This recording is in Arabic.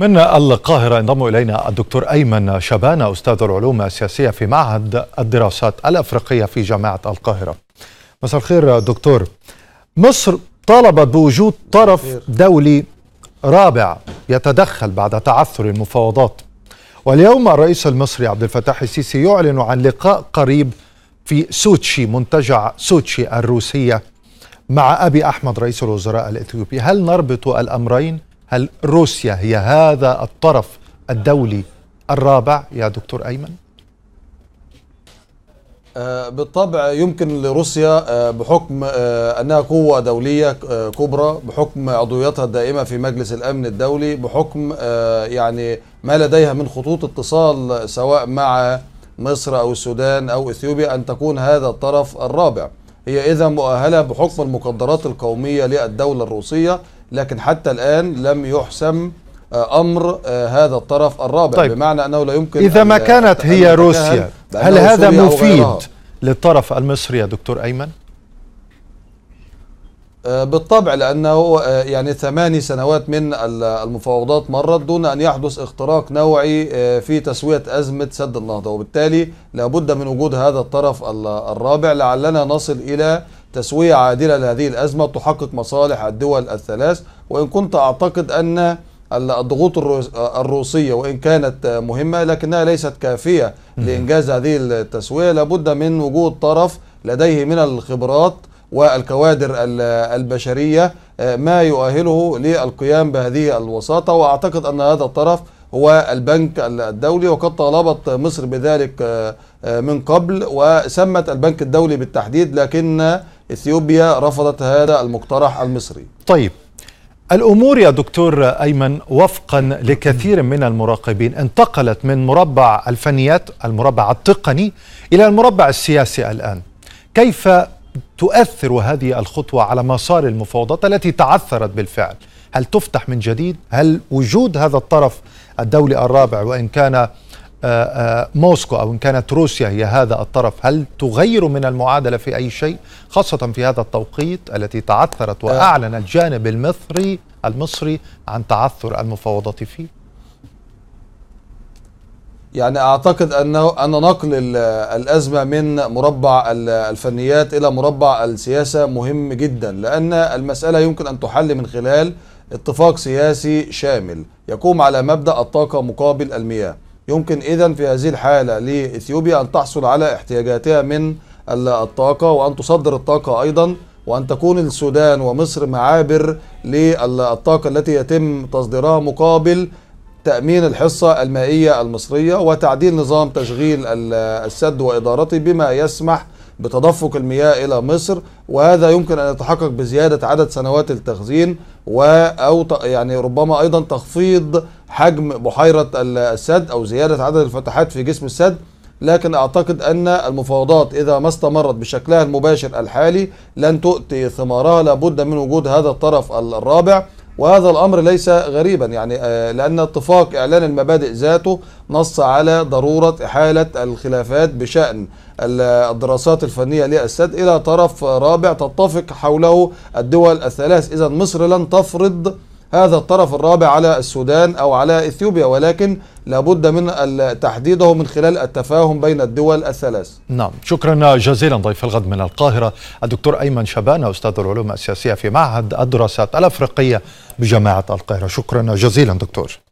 من القاهرة ينضم إلينا الدكتور أيمن شبانة أستاذ العلوم السياسية في معهد الدراسات الأفريقية في جامعة القاهرة مساء الخير دكتور مصر طالبت بوجود طرف دولي رابع يتدخل بعد تعثر المفاوضات واليوم الرئيس المصري عبد الفتاح السيسي يعلن عن لقاء قريب في سوتشي منتجع سوتشي الروسية مع أبي أحمد رئيس الوزراء الإثيوبي هل نربط الأمرين؟ هل روسيا هي هذا الطرف الدولي الرابع يا دكتور أيمن؟ أه، بالطبع يمكن لروسيا أه، بحكم أه، أنها قوة دولية كبرى بحكم عضويتها الدائمة في مجلس الأمن الدولي بحكم يعني ما لديها من خطوط اتصال سواء مع مصر أو السودان أو إثيوبيا أن تكون هذا الطرف الرابع هي إذا مؤهلة بحكم المقدرات القومية للدولة الروسية لكن حتى الآن لم يحسم آه، امر آه، هذا الطرف الرابع طيب. بمعنى انه لا يمكن اذا ما كانت هي روسيا هل هذا مفيد للطرف المصري يا دكتور ايمن آه، بالطبع لانه يعني ثماني سنوات من المفاوضات مرت دون ان يحدث اختراق نوعي في تسويه ازمه سد النهضه وبالتالي لابد من وجود هذا الطرف الرابع لعلنا نصل الى تسوية عادلة لهذه الأزمة تحقق مصالح الدول الثلاث وإن كنت أعتقد أن الضغوط الروسية وإن كانت مهمة لكنها ليست كافية لإنجاز هذه التسوية لابد من وجود طرف لديه من الخبرات والكوادر البشرية ما يؤهله للقيام بهذه الوساطة وأعتقد أن هذا الطرف هو البنك الدولي وقد طالبت مصر بذلك آه، من قبل وسمت البنك الدولي بالتحديد لكن إثيوبيا رفضت هذا المقترح المصري طيب الأمور يا دكتور أيمن وفقا لكثير من المراقبين انتقلت من مربع الفنيات المربع التقني إلى المربع السياسي الآن كيف تؤثر هذه الخطوة على مسار المفاوضات التي تعثرت بالفعل هل تفتح من جديد هل وجود هذا الطرف الدولي الرابع وإن كان آه، آه، موسكو او ان كانت روسيا هي هذا الطرف هل تغير من المعادله في اي شيء خاصه في هذا التوقيت التي تعثرت آه. واعلن الجانب المصري المصري عن تعثر المفاوضات فيه يعني اعتقد انه ان نقل الازمه من مربع الفنيات الى مربع السياسه مهم جدا لان المساله يمكن ان تحل من خلال اتفاق سياسي شامل يقوم على مبدا الطاقه مقابل المياه يمكن إذا في هذه الحالة لإثيوبيا أن تحصل على احتياجاتها من الطاقة وأن تصدر الطاقة أيضا وأن تكون السودان ومصر معابر للطاقة التي يتم تصديرها مقابل تأمين الحصة المائية المصرية وتعديل نظام تشغيل السد وإدارته بما يسمح بتدفق المياه إلى مصر وهذا يمكن أن يتحقق بزيادة عدد سنوات التخزين أو يعني ربما أيضا تخفيض حجم بحيرة السد أو زيادة عدد الفتحات في جسم السد لكن أعتقد أن المفاوضات إذا ما استمرت بشكلها المباشر الحالي لن تؤتي ثمارها لابد من وجود هذا الطرف الرابع وهذا الأمر ليس غريبا يعني آه، لأن اتفاق إعلان المبادئ ذاته نص على ضرورة إحالة الخلافات بشأن الدراسات الفنية للسد إلى طرف رابع تتفق حوله الدول الثلاث إذا مصر لن تفرض هذا الطرف الرابع على السودان أو على إثيوبيا ولكن لابد من تحديده من خلال التفاهم بين الدول الثلاث نعم شكرا جزيلا ضيف الغد من القاهرة الدكتور أيمن شبانة أستاذ العلوم السياسية في معهد الدراسات الأفريقية بجامعة القاهرة شكرا جزيلا دكتور